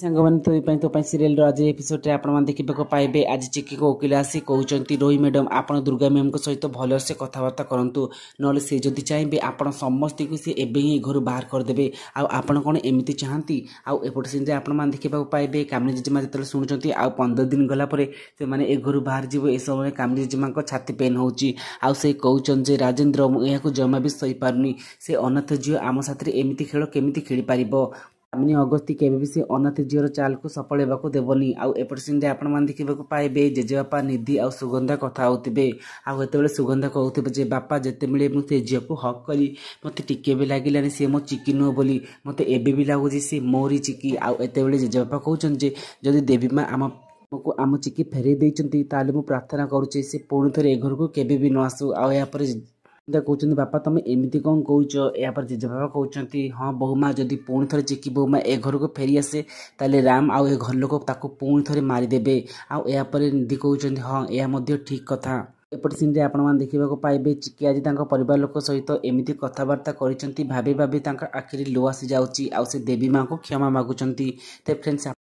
ସାଙ୍ଗମାନେ ତୋ ପାଇଁ ତୋ ପାଇଁ ସିରିଏଲ୍ର ଆଜି ଏପିସୋଡ଼ରେ ଆପଣମାନେ ଦେଖିବାକୁ ପାଇବେ ଆଜି ଚିକିକୁ ଓକିଲ ଆସି କହୁଛନ୍ତି ରୋହି ମ୍ୟାଡ଼ାମ୍ ଆପଣ ଦୁର୍ଗା ମ୍ୟାମ୍ଙ୍କ ସହିତ ଭଲସେ କଥାବାର୍ତ୍ତା କରନ୍ତୁ ନହେଲେ ସେ ଯଦି ଚାହିଁବେ ଆପଣ ସମସ୍ତଙ୍କୁ ସେ ଏବେ ହିଁ ଘରୁ ବାହାର କରିଦେବେ ଆଉ ଆପଣ କ'ଣ ଏମିତି ଚାହାନ୍ତି ଆଉ ଏପଟେ ସିନ୍ରେ ଆପଣମାନେ ଦେଖିବାକୁ ପାଇବେ କାମିନୀ ଜେଜେମା ଯେତେବେଳେ ଶୁଣୁଛନ୍ତି ଆଉ ପନ୍ଦର ଦିନ ଗଲା ପରେ ସେମାନେ ଏ ଘରୁ ବାହାରିଯିବେ ଏ ସମୟରେ କାମିନୀ ଜେଜେମାଙ୍କ ଛାତି ପେନ୍ ହେଉଛି ଆଉ ସେ କହୁଛନ୍ତି ଯେ ରାଜେନ୍ଦ୍ର ମୁଁ ଏହାକୁ ଜମା ବି ସହିପାରୁନି ସେ ଅନାଥ ଝିଅ ଆମ ସାଥିରେ ଏମିତି ଖେଳ କେମିତି ଖେଳିପାରିବ କାମିନୀ ଅଗସ୍ତି କେବେ ବି ସେ ଅନାଥ ଝିଅର ଚାଲକୁ ସଫଳେବାକୁ ଦେବନି ଆଉ ଏପଟେ ସେମିତି ଆପଣମାନେ ଦେଖିବାକୁ ପାଇବେ ଜେଜେବାପା ନିଧି ଆଉ ସୁଗନ୍ଧା କଥା ହେଉଥିବେ ଆଉ ଯେତେବେଳେ ସୁଗନ୍ଧା କହୁଥିବେ ଯେ ବାପା ଯେତେବେଳେ ମୁଁ ସେ ଝିଅକୁ ହକ୍ କରି ମୋତେ ଟିକେ ବି ଲାଗିଲାନି ସେ ମୋ ଚିକି ନୁହଁ ବୋଲି ମୋତେ ଏବେ ବି ଲାଗୁଛି ସେ ମୋରି ଚିକି ଆଉ ଏତେବେଳେ ଜେଜେବାପା କହୁଛନ୍ତି ଯେ ଯଦି ଦେବୀ ମା ଆମ ଆମକୁ ଆମ ଚିକି ଫେରାଇ ଦେଇଛନ୍ତି ତାହେଲେ ମୁଁ ପ୍ରାର୍ଥନା କରୁଛି ସେ ପୁଣି ଥରେ ଏ ଘରକୁ କେବେ ବି ନ ଆସୁ ଆଉ ଏହାପରେ ପିତା କହୁଛନ୍ତି ବାପା ତମେ ଏମିତି କ'ଣ କହୁଛ ଏହାପରେ ଜେଜେବାପା କହୁଛନ୍ତି ହଁ ବୋଉମା ଯଦି ପୁଣି ଥରେ ଚିକି ବୋଉମା ଏ ଘରକୁ ଫେରିଆସେ ତାହେଲେ ରାମ ଆଉ ଏ ଘର ଲୋକ ତାକୁ ପୁଣି ଥରେ ମାରିଦେବେ ଆଉ ଏହାପରେ ନିଧି କହୁଛନ୍ତି ହଁ ଏହା ମଧ୍ୟ ଠିକ୍ କଥା ଏପଟେ ସିନ୍ରେ ଆପଣମାନେ ଦେଖିବାକୁ ପାଇବେ ଚିକି ଆଜି ତାଙ୍କ ପରିବାର ଲୋକ ସହିତ ଏମିତି କଥାବାର୍ତ୍ତା କରିଛନ୍ତି ଭାବି ଭାବି ତାଙ୍କ ଆଖିରେ ଲୁହ ଆସିଯାଉଛି ଆଉ ସେ ଦେବୀ ମାଆଙ୍କୁ କ୍ଷମା ମାଗୁଛନ୍ତି ତ ଫ୍ରେଣ୍ଡସ୍